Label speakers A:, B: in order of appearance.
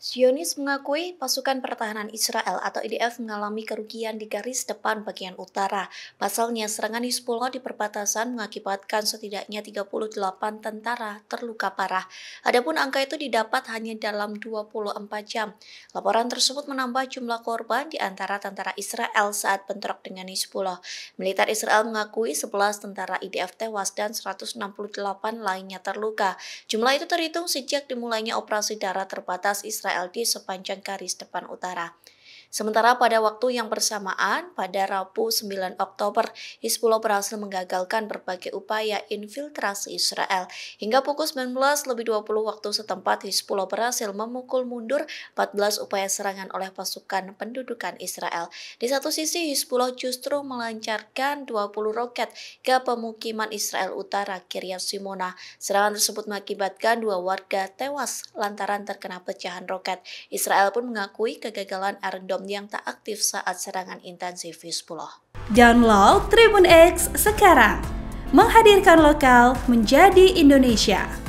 A: Zionis mengakui pasukan pertahanan Israel atau IDF mengalami kerugian di garis depan bagian utara. Pasalnya, serangan Hezbollah di perbatasan mengakibatkan setidaknya 38 tentara terluka parah. Adapun angka itu didapat hanya dalam 24 jam. Laporan tersebut menambah jumlah korban di antara tentara Israel saat bentrok dengan Hezbollah. Militer Israel mengakui 11 tentara IDF tewas dan 168 lainnya terluka. Jumlah itu terhitung sejak dimulainya operasi darat terbatas Israel KLT sepanjang garis depan utara. Sementara pada waktu yang bersamaan, pada Rabu 9 Oktober, Hizbullah berhasil menggagalkan berbagai upaya infiltrasi Israel. Hingga pukul 19 lebih 20 waktu setempat, Hizbullah berhasil memukul mundur 14 upaya serangan oleh pasukan pendudukan Israel. Di satu sisi, Hizbullah justru melancarkan 20 roket ke pemukiman Israel Utara Kiryat Simona. Serangan tersebut mengakibatkan dua warga tewas lantaran terkena pecahan roket. Israel pun mengakui kegagalan Erdogan sistem yang tak aktif saat serangan intensif Hizbullah.
B: Download Tribun X sekarang, menghadirkan lokal menjadi Indonesia.